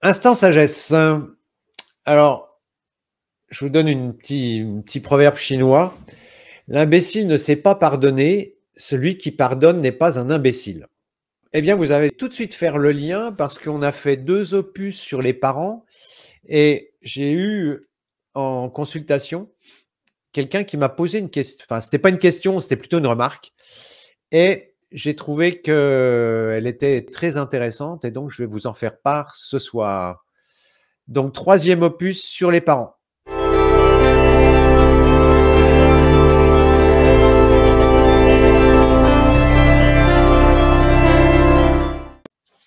Instant sagesse. Alors, je vous donne un petit proverbe chinois. L'imbécile ne sait pas pardonner, celui qui pardonne n'est pas un imbécile. Eh bien, vous allez tout de suite faire le lien parce qu'on a fait deux opus sur les parents et j'ai eu en consultation quelqu'un qui m'a posé une question. Enfin, n'était pas une question, c'était plutôt une remarque. Et j'ai trouvé qu'elle était très intéressante et donc je vais vous en faire part ce soir. Donc, troisième opus sur les parents.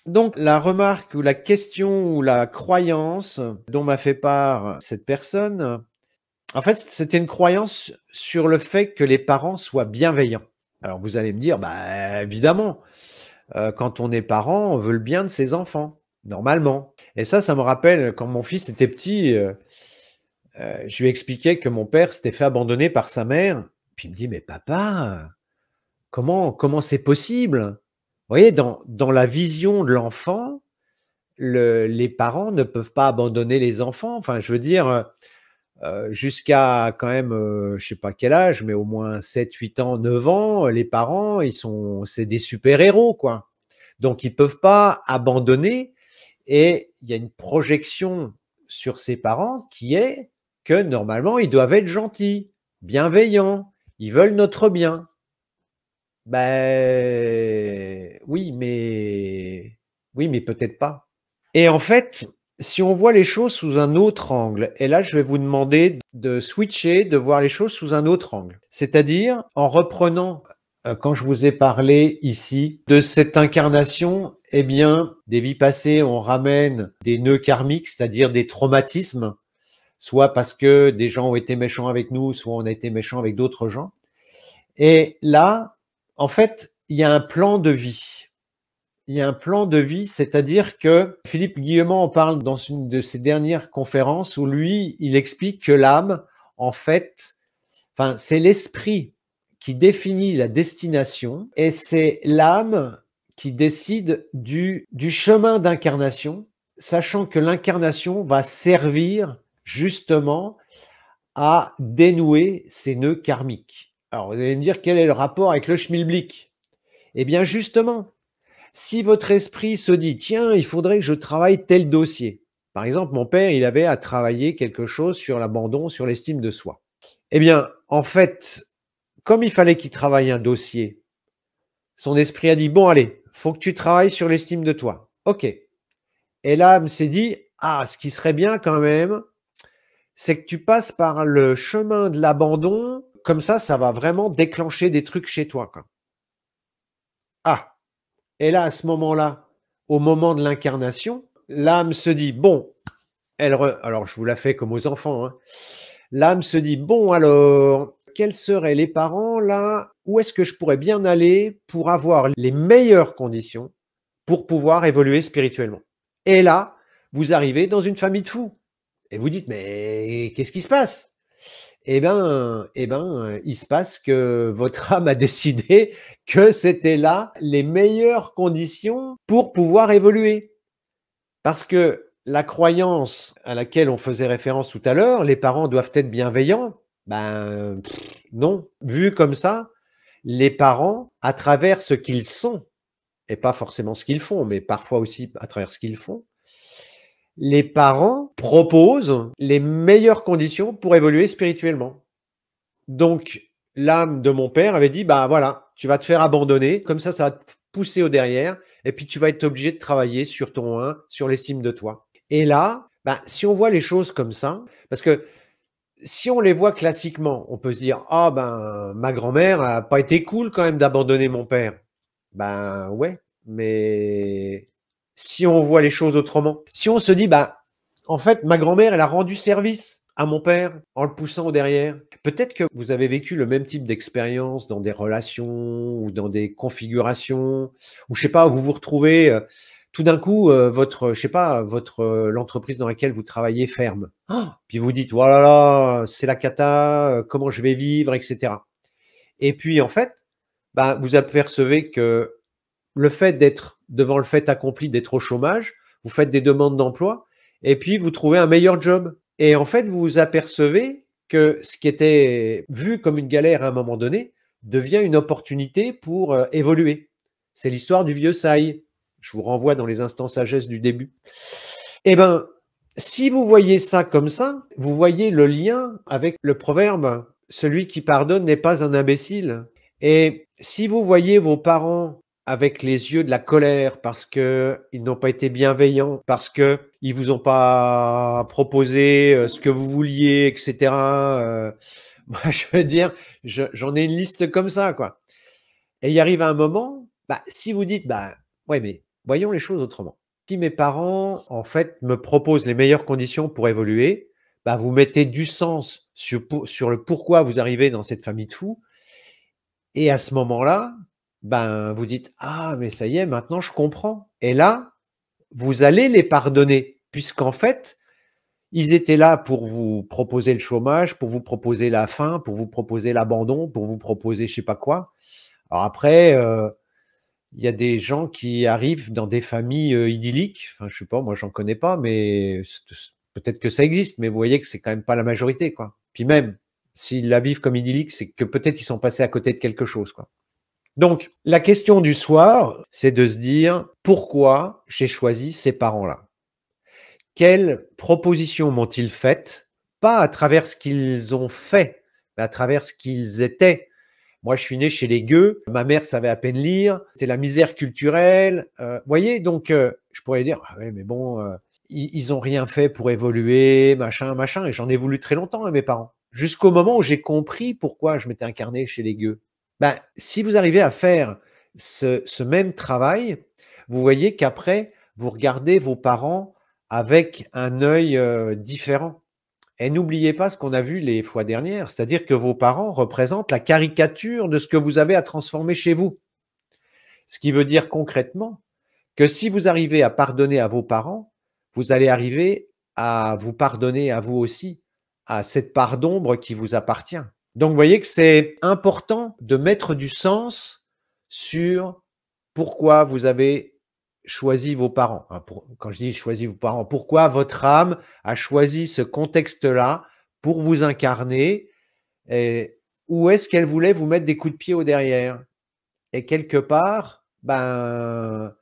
Donc la remarque ou la question ou la croyance dont m'a fait part cette personne, en fait c'était une croyance sur le fait que les parents soient bienveillants. Alors vous allez me dire, bah évidemment, euh, quand on est parent, on veut le bien de ses enfants, normalement. Et ça, ça me rappelle quand mon fils était petit, euh, euh, je lui expliquais que mon père s'était fait abandonner par sa mère. Puis il me dit, mais papa, comment comment c'est possible Vous voyez, dans, la vision de l'enfant, les parents ne peuvent pas abandonner les enfants. Enfin, je veux dire, euh, jusqu'à quand même, je euh, je sais pas quel âge, mais au moins 7, 8 ans, 9 ans, euh, les parents, ils sont, c'est des super-héros, quoi. Donc, ils peuvent pas abandonner. Et il y a une projection sur ces parents qui est que normalement, ils doivent être gentils, bienveillants, ils veulent notre bien. Ben oui, mais oui, mais peut-être pas. Et en fait, si on voit les choses sous un autre angle, et là je vais vous demander de switcher, de voir les choses sous un autre angle, c'est-à-dire en reprenant, euh, quand je vous ai parlé ici, de cette incarnation, eh bien, des vies passées, on ramène des nœuds karmiques, c'est-à-dire des traumatismes, soit parce que des gens ont été méchants avec nous, soit on a été méchants avec d'autres gens. Et là, en fait, il y a un plan de vie il y a un plan de vie, c'est-à-dire que Philippe Guillemont en parle dans une de ses dernières conférences où lui, il explique que l'âme, en fait, enfin, c'est l'esprit qui définit la destination et c'est l'âme qui décide du, du chemin d'incarnation, sachant que l'incarnation va servir justement à dénouer ces nœuds karmiques. Alors, vous allez me dire quel est le rapport avec le schmilblick Eh bien, justement, si votre esprit se dit, tiens, il faudrait que je travaille tel dossier. Par exemple, mon père, il avait à travailler quelque chose sur l'abandon, sur l'estime de soi. Eh bien, en fait, comme il fallait qu'il travaille un dossier, son esprit a dit, bon, allez, faut que tu travailles sur l'estime de toi. OK. Et l'âme s'est dit, ah, ce qui serait bien quand même, c'est que tu passes par le chemin de l'abandon. Comme ça, ça va vraiment déclencher des trucs chez toi. Ah, et là, à ce moment-là, au moment de l'incarnation, l'âme se dit, bon, elle alors je vous la fais comme aux enfants, hein. l'âme se dit, bon, alors, quels seraient les parents là Où est-ce que je pourrais bien aller pour avoir les meilleures conditions pour pouvoir évoluer spirituellement Et là, vous arrivez dans une famille de fous. Et vous dites, mais qu'est-ce qui se passe eh ben, eh ben, il se passe que votre âme a décidé que c'était là les meilleures conditions pour pouvoir évoluer. Parce que la croyance à laquelle on faisait référence tout à l'heure, les parents doivent être bienveillants, ben non. Vu comme ça, les parents, à travers ce qu'ils sont, et pas forcément ce qu'ils font, mais parfois aussi à travers ce qu'ils font, les parents proposent les meilleures conditions pour évoluer spirituellement. Donc, l'âme de mon père avait dit, bah voilà, tu vas te faire abandonner, comme ça, ça va te pousser au derrière, et puis tu vas être obligé de travailler sur ton 1, sur l'estime de toi. Et là, bah, si on voit les choses comme ça, parce que si on les voit classiquement, on peut se dire, ah ben, ma grand-mère a pas été cool quand même d'abandonner mon père. Ben ouais, mais si on voit les choses autrement. Si on se dit, bah, en fait, ma grand-mère, elle a rendu service à mon père en le poussant au derrière. Peut-être que vous avez vécu le même type d'expérience dans des relations ou dans des configurations, ou je sais pas, vous vous retrouvez. Euh, tout d'un coup, euh, votre, je sais pas, votre euh, l'entreprise dans laquelle vous travaillez ferme. Ah puis vous dites, voilà, oh là, c'est la cata, comment je vais vivre, etc. Et puis en fait, bah, vous apercevez que le fait d'être devant le fait accompli d'être au chômage, vous faites des demandes d'emploi, et puis vous trouvez un meilleur job. Et en fait, vous vous apercevez que ce qui était vu comme une galère à un moment donné devient une opportunité pour euh, évoluer. C'est l'histoire du vieux Saï. Je vous renvoie dans les instants sagesse du début. Eh bien, si vous voyez ça comme ça, vous voyez le lien avec le proverbe celui qui pardonne n'est pas un imbécile. Et si vous voyez vos parents avec les yeux de la colère parce que ils n'ont pas été bienveillants, parce que ils vous ont pas proposé euh, ce que vous vouliez, etc. Euh, moi, je veux dire, j'en ai une liste comme ça, quoi. Et il arrive un moment, bah, si vous dites, bah, ouais, mais voyons les choses autrement. Si mes parents, en fait, me proposent les meilleures conditions pour évoluer, bah, vous mettez du sens sur le pourquoi vous arrivez dans cette famille de fous. Et à ce moment-là, ben, vous dites Ah, mais ça y est, maintenant je comprends. Et là, vous allez les pardonner, puisqu'en fait, ils étaient là pour vous proposer le chômage, pour vous proposer la faim, pour vous proposer l'abandon, pour vous proposer je sais pas quoi. Alors après, euh, il y a des gens qui arrivent dans des familles euh, idylliques. Enfin, je sais pas, moi j'en connais pas, mais peut-être que ça existe. Mais vous voyez que c'est quand même pas la majorité, quoi. Puis même s'ils la vivent comme idyllique, c'est que peut-être ils sont passés à côté de quelque chose, quoi. Donc, la question du soir, c'est de se dire pourquoi j'ai choisi ces parents-là Quelles propositions m'ont-ils faites Pas à travers ce qu'ils ont fait, mais à travers ce qu'ils étaient. Moi, je suis né chez les gueux, ma mère savait à peine lire, c'était la misère culturelle. Euh, vous voyez, donc, euh, je pourrais dire ah Oui, mais bon, euh, ils, n'ont ont rien fait pour évoluer, machin, machin. Et j'en ai voulu très longtemps à mes parents, jusqu'au moment où j'ai compris pourquoi je m'étais incarné chez les gueux. Bah, si vous arrivez à faire ce, même travail, vous voyez qu'après, vous regardez vos parents avec un œil euh, différent. Et n'oubliez pas ce qu'on a vu les fois dernières, c'est-à-dire que vos parents représentent la caricature de ce que vous avez à transformer chez vous. Ce qui veut dire concrètement que si vous arrivez à pardonner à vos parents, vous allez arriver à vous pardonner à vous aussi, à cette part d'ombre qui vous appartient. Donc vous voyez que c'est important de mettre du sens sur pourquoi vous avez choisi vos parents. Hein, quand je dis choisi vos parents, pourquoi votre âme a choisi ce contexte-là pour vous incarner et où est-ce qu'elle voulait vous mettre des coups de pied au derrière Et quelque part, ben,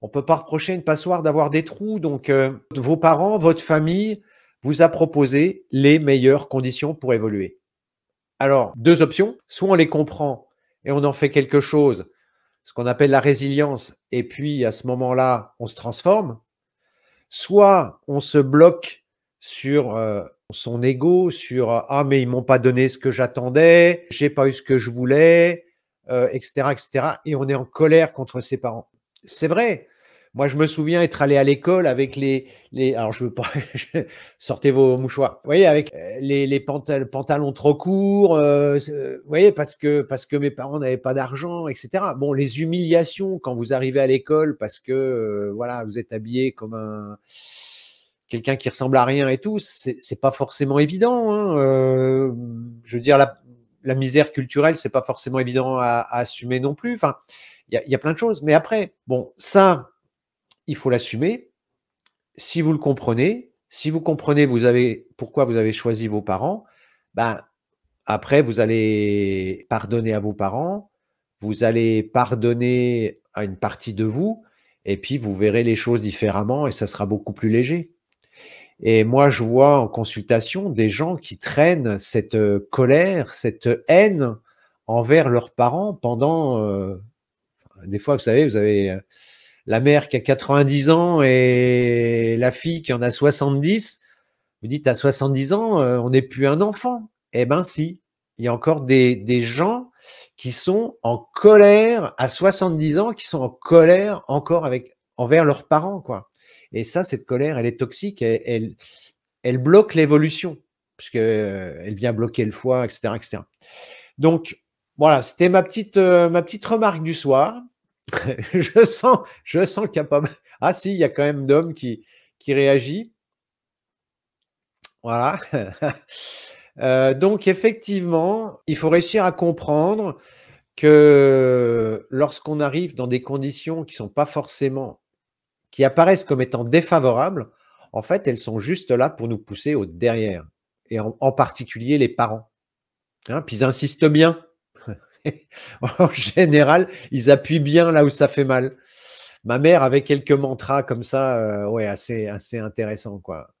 on peut pas reprocher une passoire d'avoir des trous. Donc, euh, vos parents, votre famille vous a proposé les meilleures conditions pour évoluer. Alors, deux options. Soit on les comprend et on en fait quelque chose, ce qu'on appelle la résilience, et puis à ce moment-là, on se transforme. Soit on se bloque sur euh, son ego, sur euh, ah mais ils m'ont pas donné ce que j'attendais, j'ai pas eu ce que je voulais, etc., euh, etc. Et on est en colère contre ses parents. C'est vrai, moi, je me souviens être allé à l'école avec les, les. Alors, je veux pas. sortez vos mouchoirs. Vous voyez, avec euh, les, les pantalons trop courts. Euh, euh, vous voyez, parce que, parce que mes parents n'avaient pas d'argent, etc. Bon, les humiliations quand vous arrivez à l'école parce que, voilà, vous êtes habillé comme un quelqu'un qui ressemble à rien et tout, c'est pas forcément évident. Hein, je veux dire, la, la misère culturelle, c'est pas forcément évident à, assumer non plus. Enfin, il y, y a, plein de choses. Mais après, bon, ça, il faut l'assumer. Si vous le comprenez, si vous comprenez vous avez, pourquoi vous avez choisi vos parents, ben, après, vous allez pardonner à vos parents, vous allez pardonner à une partie de vous, et puis vous verrez les choses différemment et ça sera beaucoup plus léger. Et moi, je vois en consultation des gens qui traînent cette euh, colère, cette haine envers leurs parents pendant... Euh, des fois, vous savez, vous avez euh, la mère qui a 90 ans et la fille qui en a 70, vous dites à 70 ans, euh, on n'est plus un enfant. Eh ben si, il y a encore des, des gens qui sont en colère à 70 ans, qui sont en colère encore avec envers leurs parents, quoi. Et ça, cette colère, elle est toxique, elle, elle, elle bloque l'évolution, puisque euh, elle vient bloquer le foie, etc., etc. Donc voilà, c'était ma petite, euh, ma petite remarque du soir. je sens, je sens qu'il y a pas mal. Ah si, il y a quand même d'hommes qui, qui réagit. Voilà. Euh, donc effectivement, il faut réussir à comprendre que lorsqu'on arrive dans des conditions qui sont pas forcément, qui apparaissent comme étant défavorables, en fait, elles sont juste là pour nous pousser au derrière, et en, particulier les parents. Hein, puis ils insistent bien. en général, ils appuient bien là où ça fait mal. Ma mère avait quelques mantras comme ça, euh, ouais, assez, assez intéressant, quoi.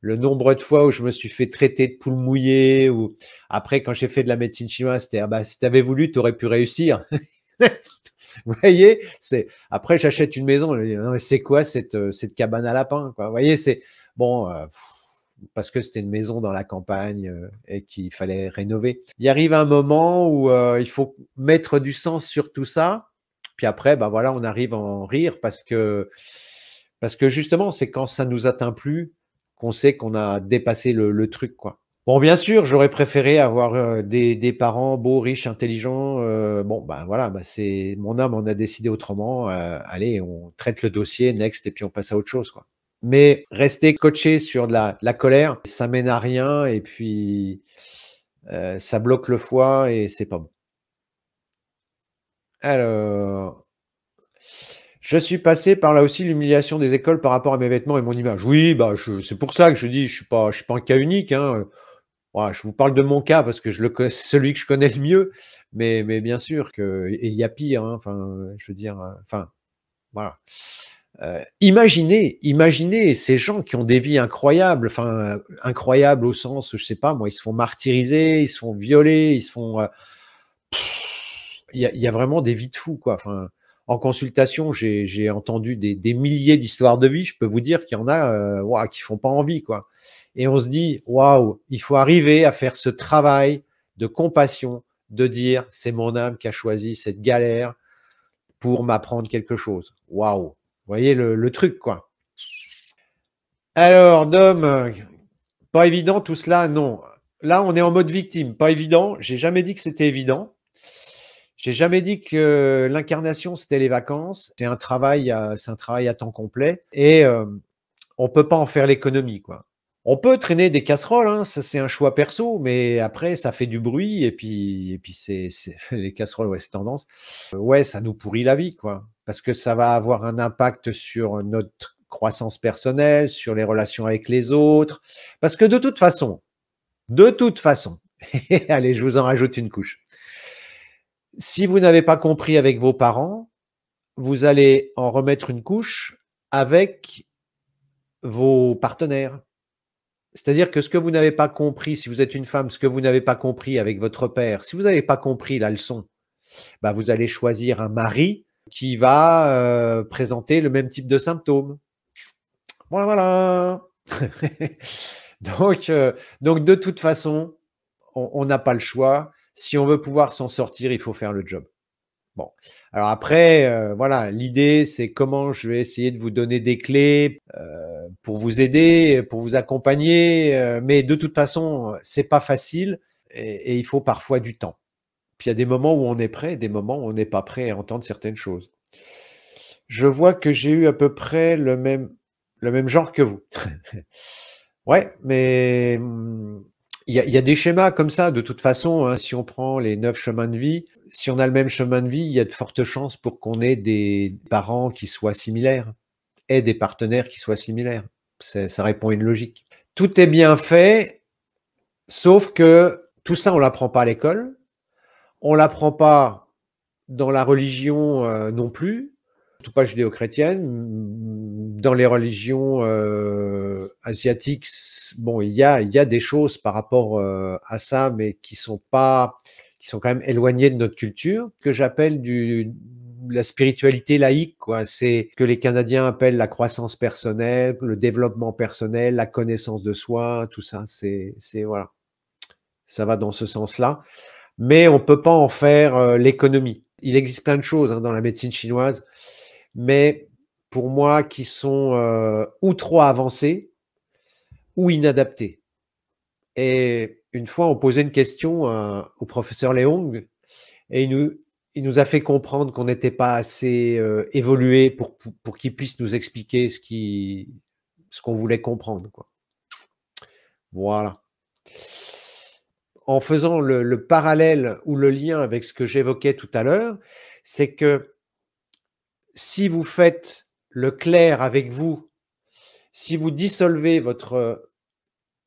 Le nombre de fois où je me suis fait traiter de poule mouillée, ou après, quand j'ai fait de la médecine chinoise, c'était ah bah, si t'avais voulu, t'aurais pu réussir. Vous voyez, c'est après j'achète une maison, ah, c'est quoi cette, euh, cette cabane à lapin quoi. Vous voyez, c'est bon. Euh, parce que c'était une maison dans la campagne euh, et qu'il fallait rénover. Il arrive un moment où euh, il faut mettre du sens sur tout ça. Puis après, ben voilà, on arrive en rire parce que, parce que justement, c'est quand ça nous atteint plus qu'on sait qu'on a dépassé le, truc, quoi. Bon, bien sûr, j'aurais préféré avoir euh, des, parents beaux, riches, intelligents. bon, ben voilà, ben c'est mon âme en a décidé autrement. allez, on traite le dossier, next, et puis on passe à autre chose, quoi. Mais rester coaché sur de la, colère, ça mène à rien et puis euh, ça bloque le foie et c'est pas bon. Alors, je suis passé par là aussi l'humiliation des écoles par rapport à mes vêtements et mon image. Oui, bah c'est pour ça que je dis, je suis pas, je suis pas un cas unique. Hein. je vous parle de mon cas parce que je le celui que je connais le mieux, mais, mais bien sûr que il y a pire. Hein, enfin, je veux dire, euh, enfin, voilà. Euh, imaginez, imaginez ces gens qui ont des vies incroyables, enfin euh, incroyables au sens, je sais pas, moi, ils se font martyriser, ils se font violer, ils se font. Euh, il y, a vraiment des vies de fous, quoi. en consultation, j'ai entendu des, milliers d'histoires de vie. Je peux vous dire qu'il y en a qui ne qui font pas envie, quoi. Et on se dit, waouh, il faut arriver à faire ce travail de compassion, de dire, c'est mon âme qui a choisi cette galère pour m'apprendre quelque chose. Waouh vous voyez le, truc, quoi. Alors, Dom, pas évident tout cela, non. Là, on est en mode victime, pas évident. J'ai jamais dit que c'était évident. J'ai jamais dit que l'incarnation c'était les vacances. C'est un travail, un travail à temps complet et on euh, on peut pas en faire l'économie, quoi. On peut traîner des casseroles, hein, ça c'est un choix perso, mais après ça fait du bruit et puis et puis c'est les casseroles, ouais, c'est tendance. Euh, ouais, ça nous pourrit la vie, quoi parce que ça va avoir un impact sur notre croissance personnelle, sur les relations avec les autres, parce que de toute façon, de toute façon, allez, je vous en rajoute une couche. Si vous n'avez pas compris avec vos parents, vous allez en remettre une couche avec vos partenaires. C'est-à-dire que ce que vous n'avez pas compris, si vous êtes une femme, ce que vous n'avez pas compris avec votre père, si vous n'avez pas compris la leçon, bah vous allez choisir un mari qui va euh, présenter le même type de symptômes. Voilà, voilà. donc, euh, donc, de toute façon, on n'a pas le choix. Si on veut pouvoir s'en sortir, il faut faire le job. Bon, alors après, euh, voilà, l'idée, c'est comment je vais essayer de vous donner des clés pour vous aider, pour vous accompagner, mais de toute façon, c'est pas facile et, il faut parfois du temps. Puis il y a des moments où on est prêt, des moments où on n'est pas prêt à entendre certaines choses. Je vois que j'ai eu à peu près le même, le même genre que vous. ouais, mais mmh, il y, a des schémas comme ça. De toute façon, hein, si on prend les neuf chemins de vie, si on a le même chemin de vie, il y a de fortes chances pour qu'on ait des parents qui soient similaires et des partenaires qui soient similaires. Ça répond à une logique. Tout est bien fait, sauf que tout ça, on ne l'apprend pas à l'école. On l'apprend pas dans la religion euh, non plus, surtout pas judéo-chrétienne. Dans les religions euh, asiatiques, bon, il y a, y a des choses par rapport euh, à ça, mais qui sont pas, qui sont quand même éloignées de notre culture, que j'appelle du la spiritualité laïque, quoi. C'est que les Canadiens appellent la croissance personnelle, le développement personnel, la connaissance de soi, tout ça. C'est, voilà. Ça va dans ce sens-là mais on ne peut pas en faire euh, l'économie. Il existe plein de choses hein, dans la médecine chinoise, mais pour moi, qui sont euh, ou trop avancées ou inadaptées. Et une fois, on posait une question au professeur Leong et il nous, a fait comprendre qu'on n'était pas assez euh, évolué pour, pour, qu'il puisse nous expliquer ce qu'on voulait comprendre. Voilà en faisant le, parallèle ou le lien avec ce que j'évoquais tout à l'heure, c'est que si vous faites le clair avec vous, si vous dissolvez votre,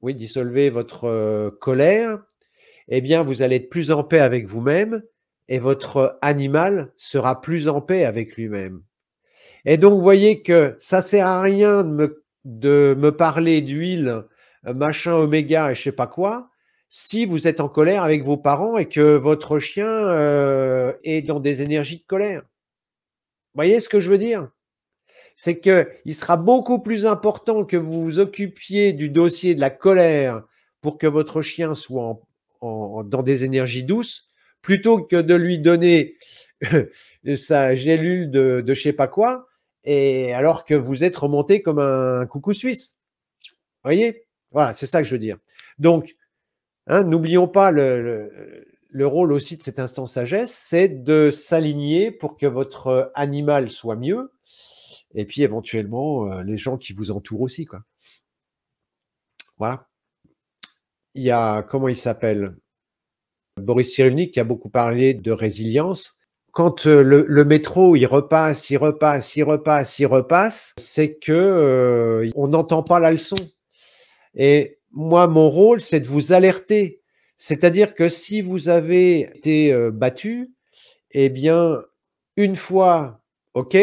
oui, dissolvez votre euh, colère, eh bien, vous allez être plus en paix avec vous-même et votre animal sera plus en paix avec lui-même. Et donc, vous voyez que ça sert à rien de me, de me parler d'huile, machin, oméga et je sais pas quoi, si vous êtes en colère avec vos parents et que votre chien euh, est dans des énergies de colère. Vous voyez ce que je veux dire C'est qu'il sera beaucoup plus important que vous vous occupiez du dossier de la colère pour que votre chien soit en, dans des énergies douces, plutôt que de lui donner euh, sa gélule de, de je sais pas quoi, et alors que vous êtes remonté comme un coucou suisse. Vous voyez Voilà, c'est ça que je veux dire. Donc, Hein, n'oublions pas le, rôle aussi de cet instant sagesse, c'est de s'aligner pour que votre euh, animal soit mieux, et puis éventuellement euh, les gens qui vous entourent aussi. Quoi. Voilà. Il y a, comment il s'appelle Boris Cyrulnik qui a beaucoup parlé de résilience. Quand euh, le, métro, il repasse, il repasse, il repasse, il repasse, c'est que on n'entend pas la leçon. Et moi, mon rôle, c'est de vous alerter. C'est-à-dire que si vous avez été euh, battu, eh bien, une fois, OK,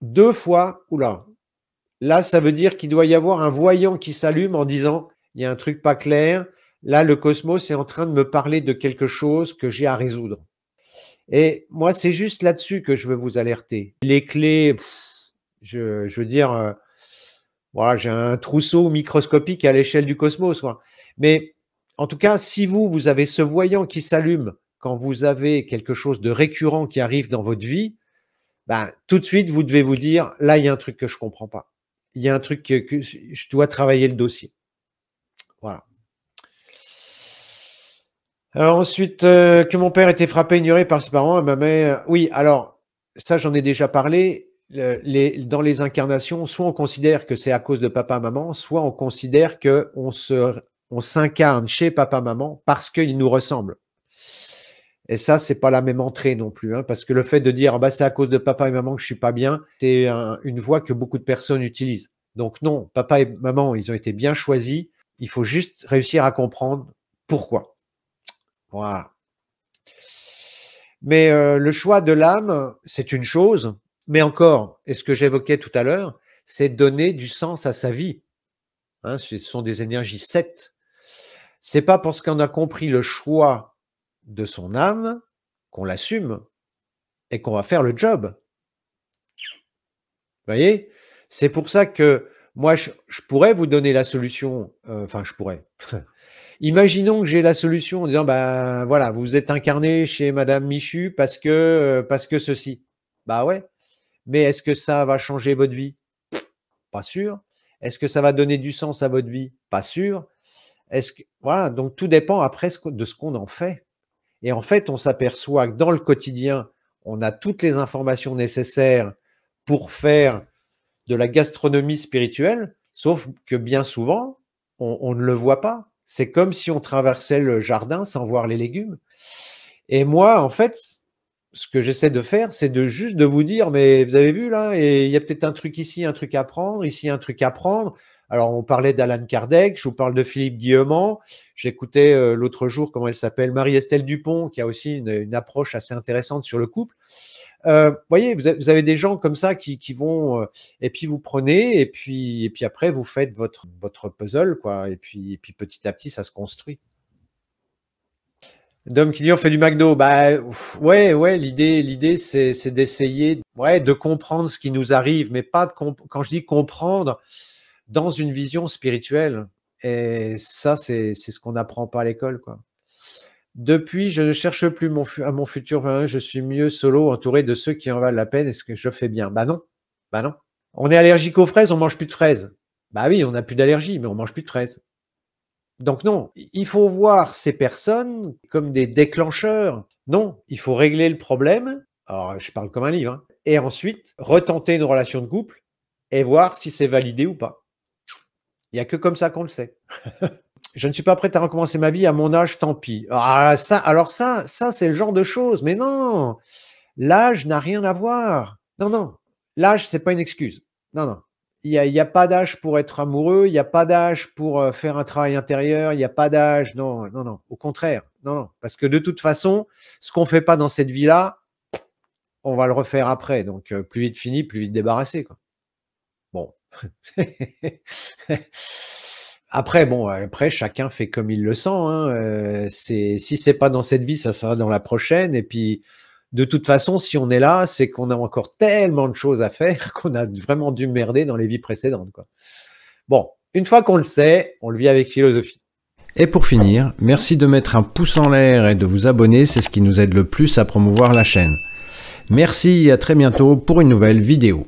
deux fois, oula. Là, ça veut dire qu'il doit y avoir un voyant qui s'allume en disant, il y a un truc pas clair, là, le cosmos est en train de me parler de quelque chose que j'ai à résoudre. Et moi, c'est juste là-dessus que je veux vous alerter. Les clés, je, veux dire, euh, voilà, j'ai un trousseau microscopique à l'échelle du cosmos. Mais en tout cas, si vous, vous avez ce voyant qui s'allume quand vous avez quelque chose de récurrent qui arrive dans votre vie, ben, tout de suite, vous devez vous dire, là, il y a un truc que je ne comprends pas. Il y a un truc que, je dois travailler le dossier. Voilà. Alors ensuite, euh, que mon père était frappé, ignoré par ses parents, ma mère, oui, alors, ça j'en ai déjà parlé, dans les incarnations, soit on considère que c'est à cause de papa-maman, soit on considère qu'on se, on s'incarne chez papa-maman parce qu'ils nous ressemblent. Et ça, c'est pas la même entrée non plus, hein, parce que le fait de dire ah bah c'est à cause de papa et maman que je suis pas bien, c'est une voie que beaucoup de personnes utilisent. Donc non, papa et maman, ils ont été bien choisis. Il faut juste réussir à comprendre pourquoi. Voilà. Mais euh, le choix de l'âme, c'est une chose. Mais encore, et ce que j'évoquais tout à l'heure, c'est donner du sens à sa vie. Hein, ce sont des énergies 7. C'est pas parce qu'on a compris le choix de son âme qu'on l'assume et qu'on va faire le job. Vous voyez C'est pour ça que moi, je, pourrais vous donner la solution. Euh, enfin, je pourrais. Imaginons que j'ai la solution en disant, ben voilà, vous êtes incarné chez Madame Michu parce que, euh, parce que ceci. Bah ouais. Mais est-ce que ça va changer votre vie Pas sûr. Est-ce que ça va donner du sens à votre vie Pas sûr. Est-ce que voilà, donc tout dépend après de ce qu'on en fait. Et en fait, on s'aperçoit que dans le quotidien, on a toutes les informations nécessaires pour faire de la gastronomie spirituelle, sauf que bien souvent, on, on ne le voit pas. C'est comme si on traversait le jardin sans voir les légumes. Et moi, en fait, ce que j'essaie de faire, c'est de juste de vous dire, mais vous avez vu là, et il y a peut-être un truc ici, un truc à prendre, ici un truc à prendre. Alors, on parlait d'Alan Kardec, je vous parle de Philippe Guillemant. J'écoutais euh, l'autre jour, comment elle s'appelle, Marie-Estelle Dupont, qui a aussi une, approche assez intéressante sur le couple. Euh, vous voyez, vous avez des gens comme ça qui, vont, euh, et puis vous prenez, et puis, et puis après, vous faites votre, votre puzzle, quoi. Et puis, et puis petit à petit, ça se construit. D'homme qui dit on fait du McDo. Bah ouais, ouais, l'idée, l'idée, c'est, d'essayer ouais, de comprendre ce qui nous arrive, mais pas de quand je dis comprendre, dans une vision spirituelle. Et ça, c'est, ce qu'on n'apprend pas à l'école. Quoi. Depuis, je ne cherche plus mon, à mon futur, hein, je suis mieux solo, entouré de ceux qui en valent la peine. Est-ce que je fais bien Bah non, bah non. On est allergique aux fraises, on mange plus de fraises. Bah oui, on n'a plus d'allergie, mais on mange plus de fraises. Donc non, il faut voir ces personnes comme des déclencheurs. Non, il faut régler le problème. Alors, je parle comme un livre. Hein. et ensuite, retenter une relation de couple et voir si c'est validé ou pas. Il n'y a que comme ça qu'on le sait. je ne suis pas prêt à recommencer ma vie à mon âge, tant pis. Ah, ça, alors ça, ça, c'est le genre de choses. Mais non, l'âge n'a rien à voir. Non, non, l'âge, n'est pas une excuse. Non, non il n'y a, pas d'âge pour être amoureux, il n'y a pas d'âge pour euh, faire un travail intérieur, il n'y a pas d'âge. Non, non, non. Au contraire. Non, non. Parce que de toute façon, ce qu'on ne fait pas dans cette vie-là, on va le refaire après. Donc, euh, plus vite fini, plus vite débarrassé. Quoi. Bon. après, bon, après, chacun fait comme il le sent. Si hein. euh, ce si c'est pas dans cette vie, ça sera dans la prochaine. Et puis, de toute façon, si on est là, c'est qu'on a encore tellement de choses à faire qu'on a vraiment dû merder dans les vies précédentes. Bon, une fois qu'on le sait, on le vit avec philosophie. Et pour finir, merci de mettre un pouce en l'air et de vous abonner, c'est ce qui nous aide le plus à promouvoir la chaîne. Merci et à très bientôt pour une nouvelle vidéo.